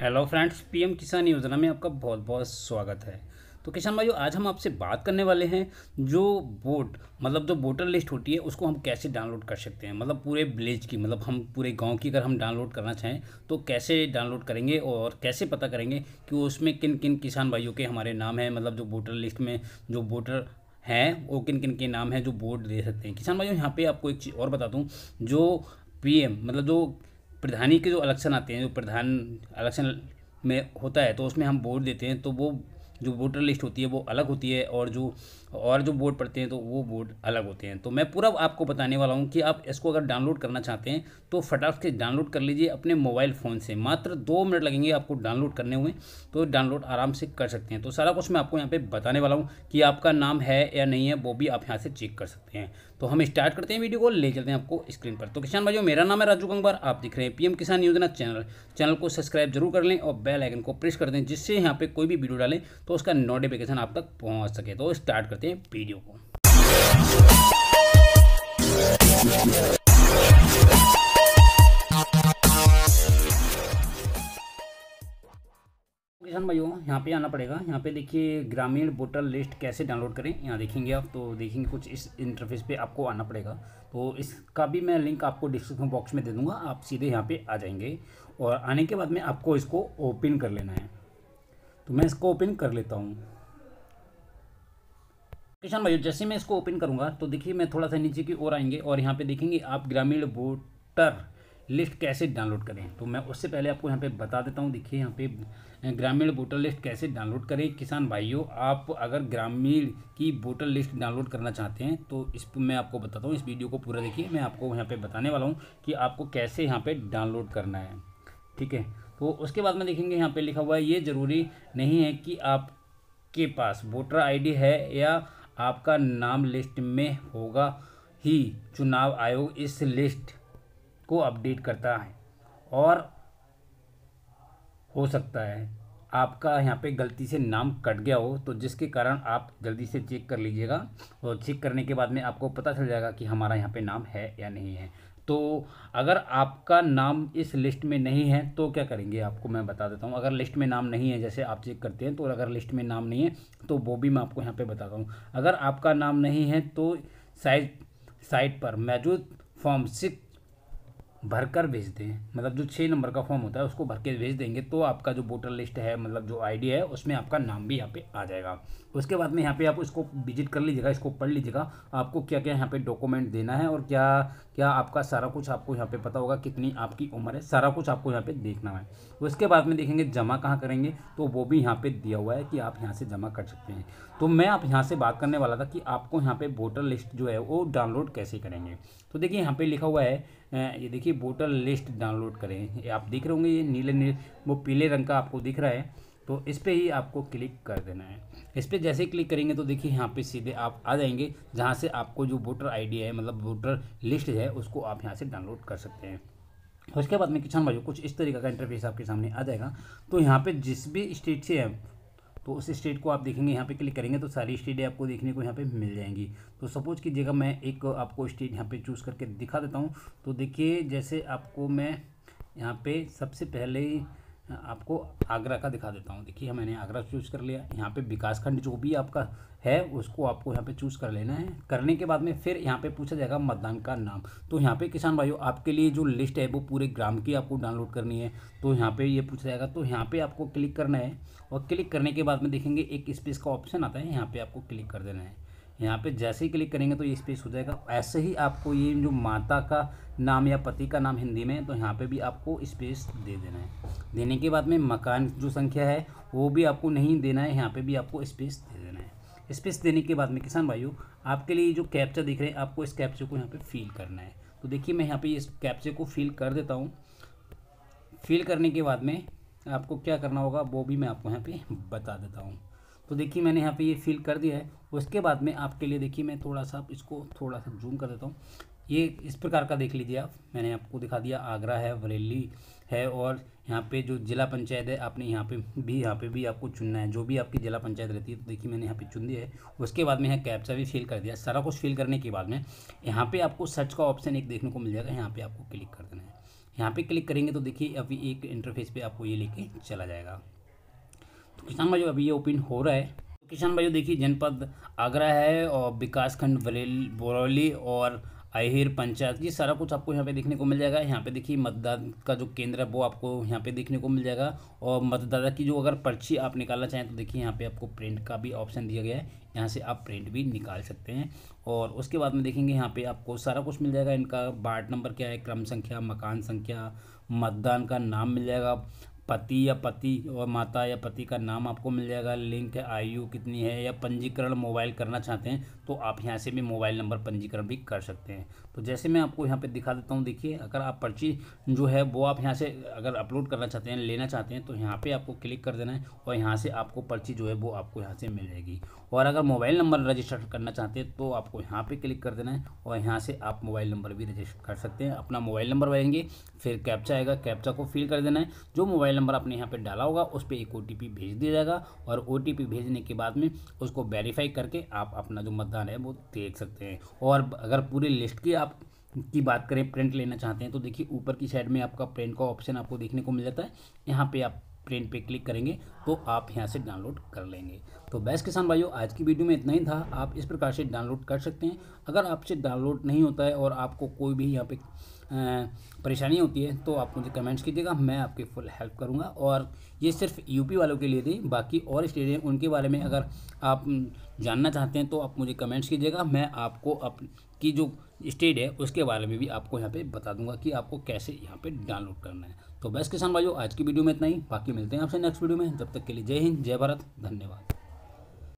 hello friends PM किसान योजना में आपका बहुत बहुत स्वागत है तो किसान भाइयों आज हम आपसे बात करने वाले हैं जो वोट मतलब जो वोटर लिस्ट होती है उसको हम कैसे डाउनलोड कर सकते हैं मतलब पूरे विलेज की मतलब हम पूरे गांव की अगर हम डाउनलोड करना चाहें तो कैसे डाउनलोड करेंगे और कैसे पता करेंगे कि उसमें किन किन किसान भाइयों के हमारे नाम हैं मतलब जो वोटर लिस्ट में जो वोटर हैं वो किन किन के नाम हैं जो वोट दे सकते हैं किसान भाइयों यहाँ पर आपको एक चीज़ और बता दूँ जो पी मतलब जो प्रधानी के जो इलेक्शन आते हैं जो प्रधान इलेक्शन में होता है तो उसमें हम वोट देते हैं तो वो जो वोटर लिस्ट होती है वो अलग होती है और जो और जो बोर्ड पढ़ते हैं तो वो बोर्ड अलग होते हैं तो मैं पूरा आपको बताने वाला हूँ कि आप इसको अगर डाउनलोड करना चाहते हैं तो फटाफट से डाउनलोड कर लीजिए अपने मोबाइल फ़ोन से मात्र दो मिनट लगेंगे आपको डाउनलोड करने हुए तो डाउनलोड आराम से कर सकते हैं तो सारा कुछ मैं आपको यहाँ पर बताने वाला हूँ कि आपका नाम है या नहीं है वो भी आप यहाँ से चेक कर सकते हैं तो हम स्टार्ट करते हैं वीडियो को ले चलते हैं आपको स्क्रीन पर तो किसान भाइयों मेरा नाम है राजू गंगवार आप दिख रहे हैं पीएम किसान योजना चैनल चैनल को सब्सक्राइब जरूर कर लें और बेल आइकन को प्रेस कर दें जिससे यहाँ पे कोई भी वीडियो डालें तो उसका नोटिफिकेशन आप तक पहुँच सके तो स्टार्ट कर करते हैं वीडियो को भाइयों यहाँ पे आना पड़ेगा यहाँ पे देखिए ग्रामीण वोटर लिस्ट कैसे डाउनलोड करें यहाँ देखेंगे आप तो देखेंगे कुछ इस इंटरफेस पे आपको आना पड़ेगा तो इसका भी मैं लिंक आपको डिस्क्रिप्शन बॉक्स में दे दूंगा आप सीधे यहाँ पे आ जाएंगे और आने के बाद में आपको इसको ओपन कर लेना है तो मैं इसको ओपन कर लेता हूँ किसान भाई जैसे मैं इसको ओपन करूँगा तो देखिए मैं थोड़ा सा नीचे की ओर आएंगे और यहाँ पे देखेंगे आप ग्रामीण वोटर लिस्ट कैसे डाउनलोड करें तो मैं उससे पहले आपको यहाँ पे बता देता हूँ देखिए यहाँ पे ग्रामीण वोटर लिस्ट कैसे डाउनलोड करें किसान भाइयों आप अगर ग्रामीण की वोटर लिस्ट डाउनलोड करना चाहते हैं तो इस मैं आपको बताता हूँ इस वीडियो को पूरा देखिए मैं आपको यहाँ पर बताने वाला हूँ कि आपको कैसे यहाँ पर डाउनलोड करना है ठीक है तो उसके बाद में देखेंगे यहाँ पर लिखा हुआ है ये ज़रूरी नहीं है कि आपके पास वोटर आईडी है या आपका नाम लिस्ट में होगा ही चुनाव आयोग इस लिस्ट को अपडेट करता है और हो सकता है आपका यहाँ पे गलती से नाम कट गया हो तो जिसके कारण आप जल्दी से चेक कर लीजिएगा और चेक करने के बाद में आपको पता चल जाएगा कि हमारा यहाँ पे नाम है या नहीं है तो अगर आपका नाम इस लिस्ट में नहीं है तो क्या करेंगे आपको मैं बता देता हूँ अगर लिस्ट में नाम नहीं है जैसे आप चेक करते हैं तो अगर लिस्ट में नाम नहीं है तो वो भी मैं आपको यहाँ पे बताता हूँ अगर आपका नाम नहीं है तो साइट साइट पर मौजूद फॉर्म सिक्स भर कर भेज दें मतलब जो छः नंबर का फॉर्म होता है उसको भर के भेज देंगे तो आपका जो वोटर लिस्ट है मतलब जो आईडी है उसमें आपका नाम भी यहाँ पे आ जाएगा उसके बाद में यहाँ पे आप इसको विजिट कर लीजिएगा इसको पढ़ लीजिएगा आपको क्या क्या यहाँ पे डॉक्यूमेंट देना है और क्या क्या आपका सारा कुछ आपको यहाँ पे पता होगा कितनी आपकी उम्र है सारा कुछ आपको यहाँ पे देखना है उसके बाद में देखेंगे जमा कहाँ करेंगे तो वो भी यहाँ पे दिया हुआ है कि आप यहाँ से जमा कर सकते हैं तो मैं आप यहाँ से बात करने वाला था कि आपको यहाँ पे वोटर लिस्ट जो है वो डाउनलोड कैसे करेंगे तो देखिए यहाँ पर लिखा हुआ है ये देखिए वोटर लिस्ट डाउनलोड करें आप देख रहे होंगे ये नीले नीले वो पीले रंग का आपको दिख रहा है तो इस पर ही आपको क्लिक कर देना है इस पर जैसे क्लिक करेंगे तो देखिए यहाँ पे सीधे आप आ जाएंगे जहाँ से आपको जो वोटर आईडी है मतलब वोटर लिस्ट है उसको आप यहाँ से डाउनलोड कर सकते हैं उसके बाद में किसान भाई कुछ इस तरीके का इंटरफेस आपके सामने आ जाएगा तो यहाँ पर जिस भी स्टेट से है तो उस स्टेट को आप देखेंगे यहाँ पे क्लिक करेंगे तो सारी स्टेटें आपको देखने को यहाँ पे मिल जाएंगी तो सपोज़ कीजिएगा मैं एक आपको स्टेट यहाँ पे चूज़ करके दिखा देता हूँ तो देखिए जैसे आपको मैं यहाँ पे सबसे पहले आपको आगरा का दिखा देता हूँ देखिए मैंने आगरा चूज़ कर लिया यहाँ पे विकासखंड जो भी आपका है उसको आपको यहाँ पे चूज़ कर लेना है करने के बाद में फिर यहाँ पे पूछा जाएगा मतदान का नाम तो यहाँ पे किसान भाइयों आपके लिए जो लिस्ट है वो पूरे ग्राम की आपको डाउनलोड करनी है तो यहाँ पे ये यह पूछा जाएगा तो यहाँ पर आपको क्लिक करना है और क्लिक करने के बाद में देखेंगे एक स्पेस का ऑप्शन आता है यहाँ पर आपको क्लिक कर देना है यहाँ पे जैसे ही क्लिक करेंगे तो ये स्पेस हो जाएगा ऐसे ही आपको ये जो माता का नाम या पति का नाम हिंदी में तो यहाँ पे भी आपको स्पेस दे देना है देने के बाद में मकान जो संख्या है वो भी आपको नहीं देना है यहाँ पे भी आपको स्पेस दे देना है स्पेस देने के बाद में किसान भाइयों आपके लिए जो कैप्चा दिख रहे हैं आपको इस कैप्चे को यहाँ पर फिल करना है तो देखिए मैं यहाँ पर इस कैप्चे को फिल कर देता हूँ फिल करने के बाद में आपको क्या करना होगा वो भी मैं आपको यहाँ पर बता देता हूँ तो देखिए मैंने यहाँ पे ये फिल कर दिया है उसके बाद में आपके लिए देखिए मैं थोड़ा सा इसको थोड़ा सा जूम कर देता हूँ ये इस प्रकार का देख लीजिए आप मैंने आपको दिखा दिया आगरा है बरेली है और यहाँ पे जो जिला पंचायत है आपने यहाँ पे भी यहाँ पे भी आपको चुनना है जो भी आपकी जिला पंचायत रहती है तो देखिए मैंने यहाँ पे चुन दिया है उसके बाद में यहाँ कैप्चा भी फिल कर दिया सारा कुछ फिल करने के बाद में यहाँ पे आपको सर्च का ऑप्शन एक देखने को मिल जाएगा यहाँ पे आपको क्लिक कर देना है यहाँ पे क्लिक करेंगे तो देखिए अभी एक इंटरफेस पे आपको ये लेके चला जाएगा तो किसान भाइयों अभी ये ओपन हो रहा है तो किसान भाइयों देखिए जनपद आगरा है और विकासखंड बरेल बोरौली और अहिर पंचायत ये सारा कुछ आपको यहाँ पे देखने को मिल जाएगा यहाँ पे देखिए मतदान का जो केंद्र है वो आपको यहाँ पे देखने को मिल जाएगा और मतदाता की जो अगर पर्ची आप निकालना चाहें तो देखिए यहाँ पे आपको प्रिंट का भी ऑप्शन दिया गया है यहाँ से आप प्रिंट भी निकाल सकते हैं और उसके बाद में देखेंगे यहाँ पर आपको सारा कुछ मिल जाएगा इनका वार्ड नंबर क्या है क्रम संख्या मकान संख्या मतदान का नाम मिल जाएगा पति या पति और माता या पति का नाम आपको मिल जाएगा लिंक आयु कितनी है या पंजीकरण मोबाइल करना चाहते हैं तो आप यहाँ से भी मोबाइल नंबर पंजीकरण भी कर सकते हैं तो जैसे मैं आपको यहाँ पे दिखा देता हूँ देखिए अगर आप पर्ची जो है वो आप यहाँ से अगर अपलोड करना चाहते हैं लेना चाहते हैं तो यहाँ पर आपको क्लिक कर देना है और यहाँ से आपको पर्ची जो है वो आपको यहाँ से मिल जाएगी और अगर मोबाइल नंबर रजिस्टर करना चाहते हैं तो आपको यहाँ पर क्लिक कर देना है और यहाँ से आप मोबाइल नंबर भी रजिस्टर कर सकते हैं अपना मोबाइल नंबर भरेंगे फिर कैप्चा आएगा कैप्चा को फिल कर देना है जो मोबाइल नंबर आपने यहाँ पे डाला होगा उस पर एक ओ भेज दिया जाएगा और ओ भेजने के बाद में उसको वेरीफाई करके आप अपना जो मतदान है वो देख सकते हैं और अगर पूरी लिस्ट की आप की बात करें प्रिंट लेना चाहते हैं तो देखिए ऊपर की साइड में आपका प्रिंट का ऑप्शन आपको देखने को मिल जाता है यहाँ पे आप प्रिंट पे क्लिक करेंगे तो आप यहाँ से डाउनलोड कर लेंगे तो बेस्ट किसान भाइयों आज की वीडियो में इतना ही था आप इस प्रकार से डाउनलोड कर सकते हैं अगर आपसे डाउनलोड नहीं होता है और आपको कोई भी यहाँ पे परेशानी होती है तो आप मुझे कमेंट्स कीजिएगा मैं आपकी फुल हेल्प करूँगा और ये सिर्फ यूपी वालों के लिए थी बाकी और स्टेट हैं उनके बारे में अगर आप जानना चाहते हैं तो आप मुझे कमेंट्स कीजिएगा मैं आपको अप की जो स्टेट है उसके बारे में भी आपको यहाँ पे बता दूंगा कि आपको कैसे यहाँ पर डाउनलोड करना है तो बेस्ट किसान भाइयों आज की वीडियो में इतना ही बाकी मिलते हैं आपसे नेक्स्ट वीडियो में तब तक के लिए जय हिंद जय भारत धन्यवाद